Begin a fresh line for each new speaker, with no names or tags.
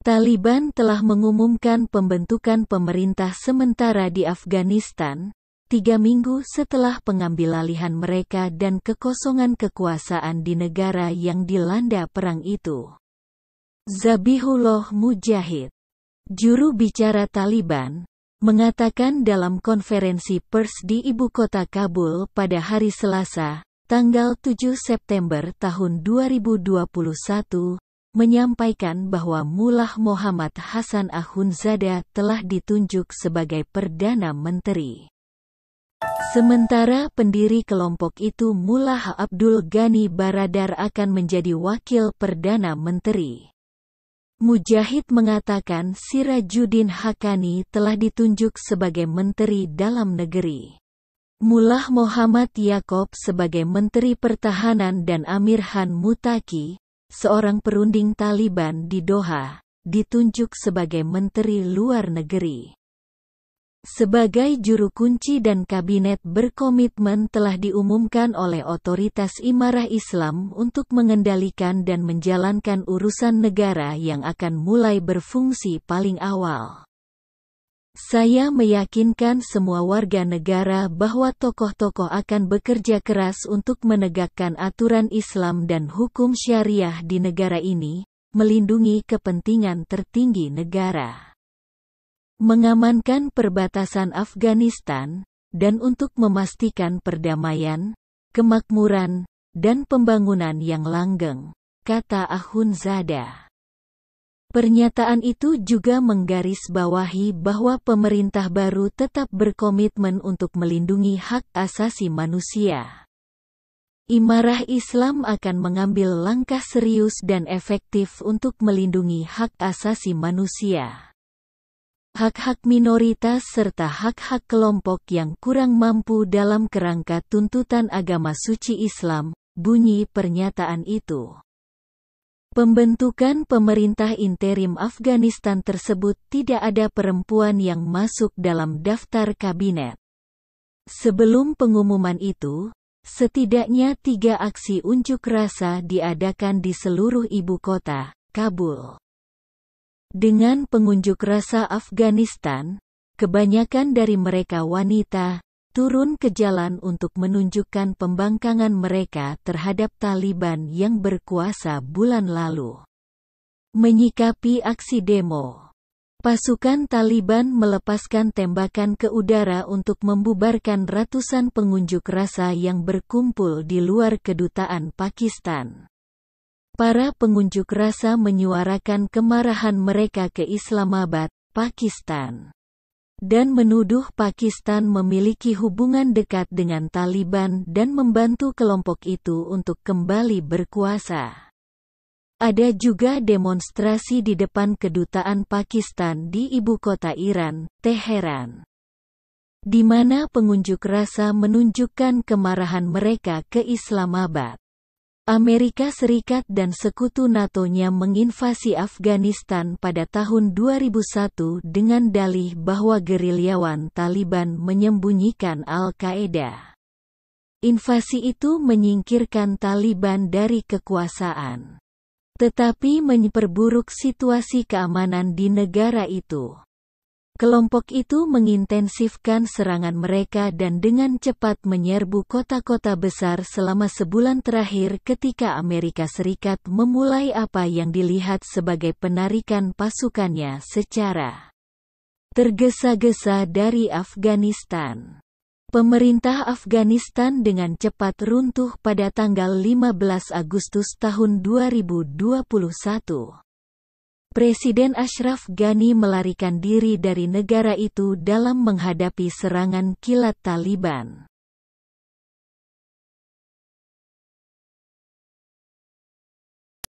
Taliban telah mengumumkan pembentukan pemerintah sementara di Afghanistan, tiga minggu setelah pengambilalihan mereka dan kekosongan kekuasaan di negara yang dilanda perang itu. Zabihullah Mujahid, juru bicara Taliban, mengatakan dalam konferensi pers di ibu kota Kabul pada hari Selasa, tanggal 7 September tahun 2021, menyampaikan bahwa Mullah Muhammad Hasan Ahunzada telah ditunjuk sebagai Perdana Menteri. Sementara pendiri kelompok itu Mullah Abdul Ghani Baradar akan menjadi wakil Perdana Menteri. Mujahid mengatakan Sirajuddin Hakani telah ditunjuk sebagai Menteri Dalam Negeri. Mullah Muhammad Yaakob sebagai Menteri Pertahanan dan Amir Han Mutaki, seorang perunding Taliban di Doha, ditunjuk sebagai Menteri Luar Negeri. Sebagai juru kunci dan kabinet berkomitmen telah diumumkan oleh otoritas Imarah Islam untuk mengendalikan dan menjalankan urusan negara yang akan mulai berfungsi paling awal. Saya meyakinkan semua warga negara bahwa tokoh-tokoh akan bekerja keras untuk menegakkan aturan Islam dan hukum syariah di negara ini, melindungi kepentingan tertinggi negara, mengamankan perbatasan Afghanistan, dan untuk memastikan perdamaian, kemakmuran, dan pembangunan yang langgeng, kata Ahun Ahunzada. Pernyataan itu juga menggarisbawahi bahwa pemerintah baru tetap berkomitmen untuk melindungi hak asasi manusia. Imarah Islam akan mengambil langkah serius dan efektif untuk melindungi hak asasi manusia. Hak-hak minoritas serta hak-hak kelompok yang kurang mampu dalam kerangka tuntutan agama suci Islam, bunyi pernyataan itu. Pembentukan pemerintah interim Afghanistan tersebut tidak ada perempuan yang masuk dalam daftar kabinet. Sebelum pengumuman itu, setidaknya tiga aksi unjuk rasa diadakan di seluruh ibu kota, Kabul. Dengan pengunjuk rasa Afghanistan, kebanyakan dari mereka wanita, turun ke jalan untuk menunjukkan pembangkangan mereka terhadap Taliban yang berkuasa bulan lalu. Menyikapi aksi demo, pasukan Taliban melepaskan tembakan ke udara untuk membubarkan ratusan pengunjuk rasa yang berkumpul di luar kedutaan Pakistan. Para pengunjuk rasa menyuarakan kemarahan mereka ke Islamabad, Pakistan dan menuduh Pakistan memiliki hubungan dekat dengan Taliban dan membantu kelompok itu untuk kembali berkuasa. Ada juga demonstrasi di depan kedutaan Pakistan di ibu kota Iran, Teheran. Di mana pengunjuk rasa menunjukkan kemarahan mereka ke Islamabad. Amerika Serikat dan sekutu NATO-nya menginvasi Afghanistan pada tahun 2001 dengan dalih bahwa gerilyawan Taliban menyembunyikan Al-Qaeda. Invasi itu menyingkirkan Taliban dari kekuasaan, tetapi memperburuk situasi keamanan di negara itu. Kelompok itu mengintensifkan serangan mereka dan dengan cepat menyerbu kota-kota besar selama sebulan terakhir ketika Amerika Serikat memulai apa yang dilihat sebagai penarikan pasukannya secara tergesa-gesa dari Afghanistan. Pemerintah Afghanistan dengan cepat runtuh pada tanggal 15 Agustus tahun 2021. Presiden Ashraf Ghani melarikan diri dari negara itu dalam menghadapi serangan kilat Taliban.